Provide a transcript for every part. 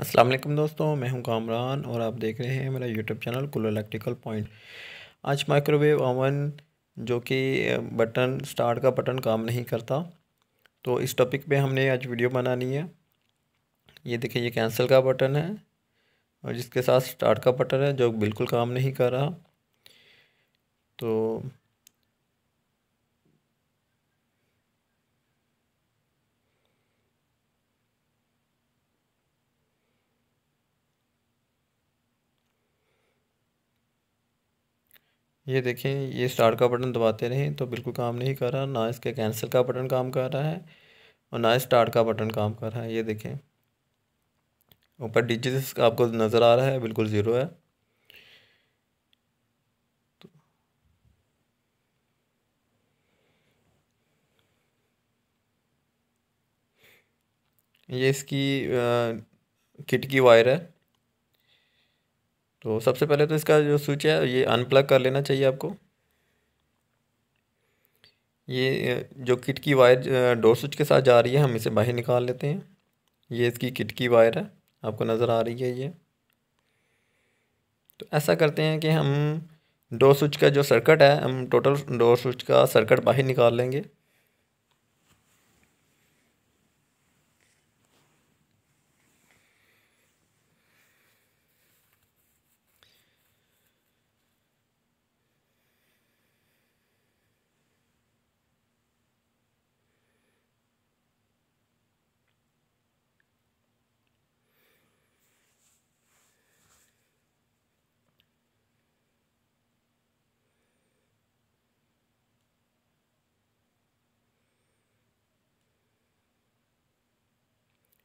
अस्सलाम वालेकुम दोस्तों मैं हूं कामरान और आप देख रहे हैं मेरा YouTube channel cool electrical point आज माइक्रोवेव ओवन जो कि बटन स्टार्ट का बटन काम नहीं करता तो इस टॉपिक पे हमने आज वीडियो बनानी है ये देखिए ये कैंसिल का बटन है और जिसके साथ स्टार्ट का बटन है जो बिल्कुल काम नहीं कर रहा तो ये देखें ये स्टार्ट का बटन दबाते रहें तो बिल्कुल काम नहीं कर रहा ना इसके कैंसिल का बटन काम कर रहा है और ना स्टार्ट का बटन काम कर रहा है ये देखें ऊपर डिजिट्स आपको नज़र आ रहा है बिल्कुल ज़ीरो है ये इसकी आ, किट की वायर है तो सबसे पहले तो इसका जो स्विच है ये अनप्लग कर लेना चाहिए आपको ये जो किट की वायर डोर स्विच के साथ जा रही है हम इसे बाहर निकाल लेते हैं ये इसकी किट की वायर है आपको नज़र आ रही है ये तो ऐसा करते हैं कि हम डोर स्विच का जो सर्किट है हम टोटल डोर स्विच का सर्किट बाहर निकाल लेंगे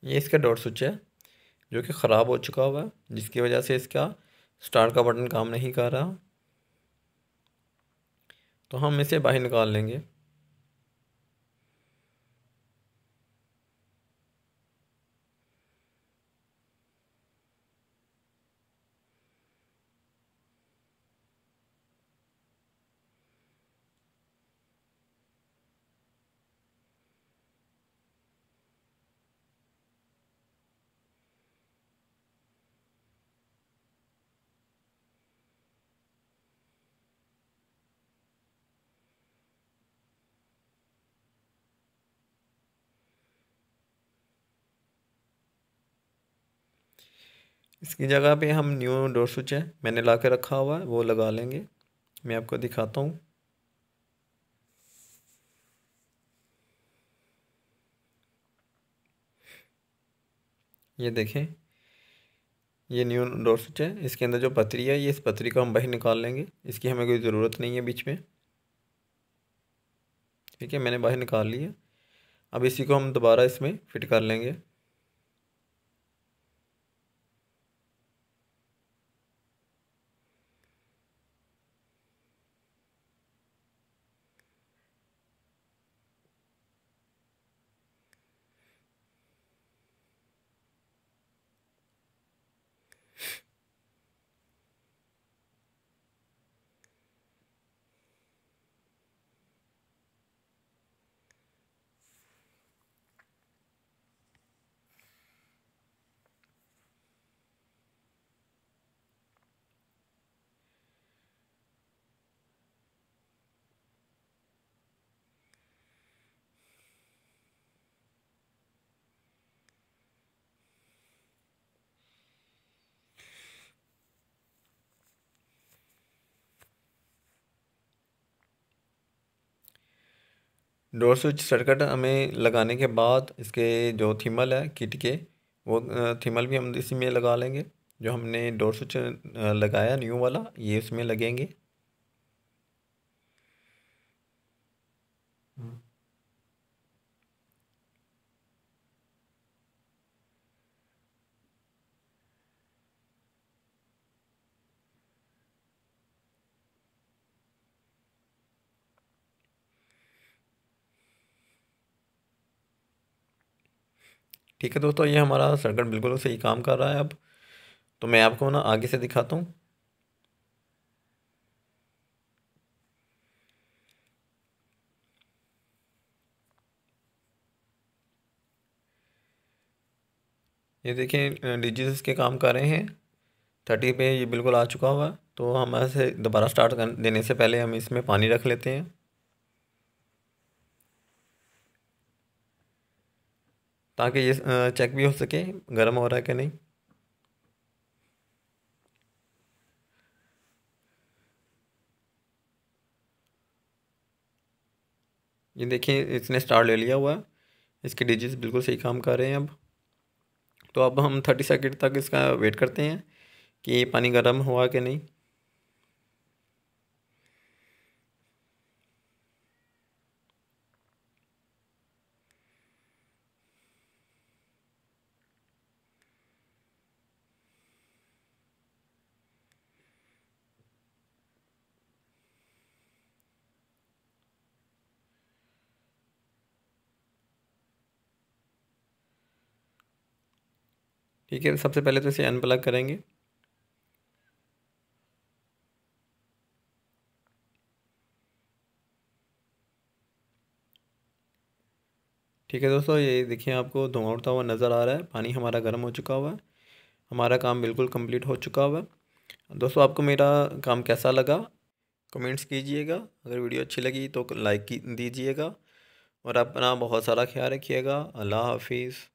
ये इसका डॉट स्विच है जो कि ख़राब हो चुका हुआ है जिसकी वजह से इसका स्टार्ट का बटन काम नहीं कर रहा तो हम इसे बाहर निकाल लेंगे इसकी जगह पे हम न्यू डोर स्विच है मैंने ला के रखा हुआ है वो लगा लेंगे मैं आपको दिखाता हूँ ये देखें ये न्यू डोर स्विच है इसके अंदर जो पतरी है ये इस पतरी को हम बाहर निकाल लेंगे इसकी हमें कोई ज़रूरत नहीं है बीच में ठीक है मैंने बाहर निकाल लिया अब इसी को हम दोबारा इसमें फिट कर लेंगे डोर स्विच सर्किट हमें लगाने के बाद इसके जो थीमल है किट के वो थीमल भी हम इसी में लगा लेंगे जो हमने डोर स्विच लगाया न्यू वाला ये इसमें लगेंगे ठीक है दोस्तों ये हमारा सर्कट बिल्कुल सही काम कर रहा है अब तो मैं आपको ना आगे से दिखाता हूँ ये देखें डिजिटल्स के काम कर रहे हैं थर्टी पे ये बिल्कुल आ चुका हुआ तो हम ऐसे दोबारा स्टार्ट कर देने से पहले हम इसमें पानी रख लेते हैं ताकि ये चेक भी हो सके गर्म हो रहा है कि नहीं ये देखिए इसने स्टार ले लिया हुआ है इसके डिजिट्स बिल्कुल सही काम कर रहे हैं अब तो अब हम थर्टी सेकेंड तक इसका वेट करते हैं कि पानी गर्म हुआ कि नहीं ठीक है सबसे पहले तो इसे अनप्लग करेंगे ठीक है दोस्तों ये देखिए आपको धुआं उठता हुआ नज़र आ रहा है पानी हमारा गर्म हो चुका हुआ है हमारा काम बिल्कुल कंप्लीट हो चुका हुआ है दोस्तों आपको मेरा काम कैसा लगा कमेंट्स कीजिएगा अगर वीडियो अच्छी लगी तो लाइक दीजिएगा और अपना बहुत सारा ख्याल रखिएगा अल्लाह हाफिज़